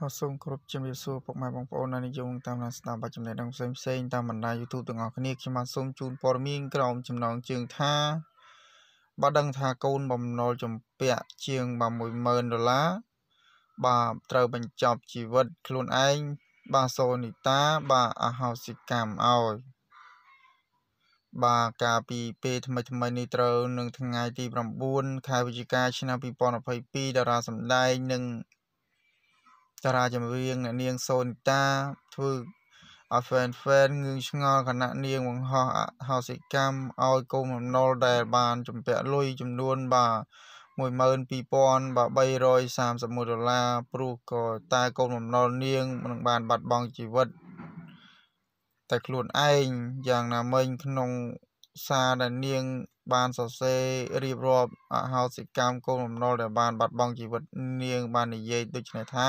បាទសូមគោរពជំរាបសួរពុកម៉ែបងប្អូនដែលនិយមតាមដានស្ដាប់បទចំណេះដឹងផ្សេងផ្សេងតាមបណ្ដា YouTube ទាំងអស់គ្នាខ្ញុំបាទសូមជូនព័ត៌មានក្រោមចំណងជើងថា បាទដឹងថាកូនបំណុលចម្ពាក់ជាង10000ដុល្លារបាទត្រូវបញ្ចប់ជីវិតខ្លួនឯងបាទសូនីតា បាទអហោសិកម្មឲ្យបាទកាលពីពេលថ្មីថ្មីនេះត្រូវនឹងថ្ងៃទី9ខែវិច្ឆិកាឆ្នាំ2022តារាសម្ដែងនិងតារាចម្រៀងអ្នកនាងសូនីតាធ្វើឲ្យ fan fan ងឿងឆ្ងល់ខណៈនាងបង្ហោះអហោសិកម្មឲ្យកូនបំណុលដែលបានចម្ពាក់លុយចំនួនបាទ12331ដុល្លារព្រោះក៏តែកូនបំណុលនាងនឹងបានបាត់បង់ជីវិតតែខ្លួនឯងយ៉ាងណាមិញក្នុងសារដែលនាងបានសរសេររៀបរាប់អហោសិកម្មកូនបំណុលដែល បានបាត់បង់ជីវិតនាងបាននិយាយដូចនេះថា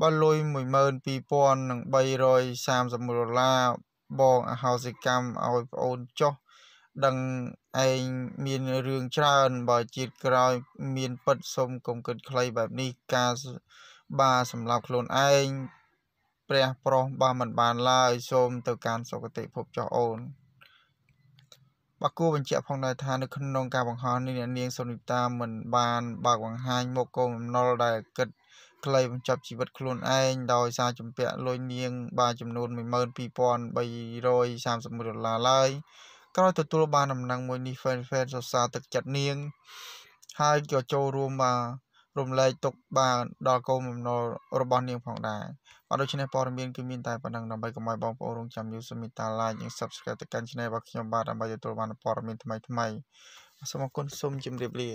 បើលុយ12000និង330ដុល្លារបងអហោសិកម្មឲ្យប្អូនចុះដឹងឯងមានរឿងច្រើនបើជាតិក្រោយ មានពិតសុំកុំគិតខ្លីបែបនេះការបាសម្រាប់ខ្លួនឯងព្រះប្រុសបើមិនបានឡើយសូមទៅកាន់សុគតិភពចុះអូនបាទគួរបញ្ជាក់ផងដែរថានៅក្នុងការបង្ហោះនេះអ្នកនាងសុនិតាមិនបានបើកបង្ហាញមុខកូនអំណុលដែលគិតខ្លីបញ្ចប់ជីវិតខ្លួនឯងដោយសារជំពាក់លុយនាង បានចំនួន12330ដុល្លារឡើយក្រោយទទួលបានដំណឹងមួយនេះ Fan Fan សរសើរទឹកចិត្តនាងហើយក៏ចូលរួមមករំលែកទុកបានដល់កូនបំណុលរបស់នាងផងដែរបាទដូច្នេះព័ត៌មានគឺមានតែប៉ុណ្ណឹងដើម្បីកុំឲ្យបងប្អូនរងចាំ News Mita Live និង Subscribe ទៅកាន់ Channel របស់ខ្ញុំបាទដើម្បីទទួលបានព័ត៌មានថ្មីៗសូមអរគុណសូមជម្រាបលា